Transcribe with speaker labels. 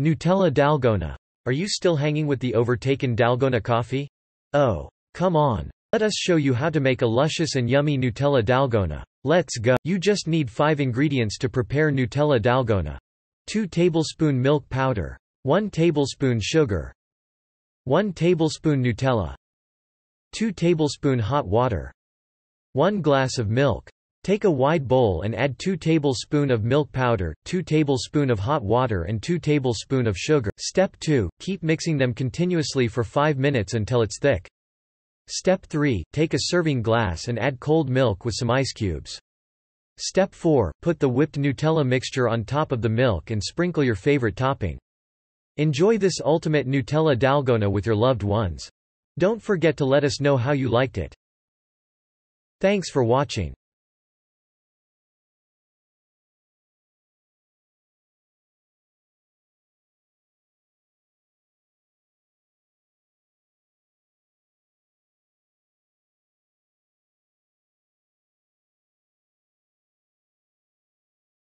Speaker 1: Nutella Dalgona. Are you still hanging with the overtaken Dalgona coffee? Oh. Come on. Let us show you how to make a luscious and yummy Nutella Dalgona. Let's go. You just need 5 ingredients to prepare Nutella Dalgona. 2 tablespoon milk powder. 1 tablespoon sugar. 1 tablespoon Nutella. 2 tablespoon hot water. 1 glass of milk. Take a wide bowl and add 2 tablespoon of milk powder, 2 tablespoon of hot water and 2 tablespoon of sugar. Step 2, keep mixing them continuously for 5 minutes until it's thick. Step 3, take a serving glass and add cold milk with some ice cubes. Step 4, put the whipped Nutella mixture on top of the milk and sprinkle your favorite topping. Enjoy this ultimate Nutella dalgona with your loved ones. Don't forget to let us know how you liked it. Thanks for watching.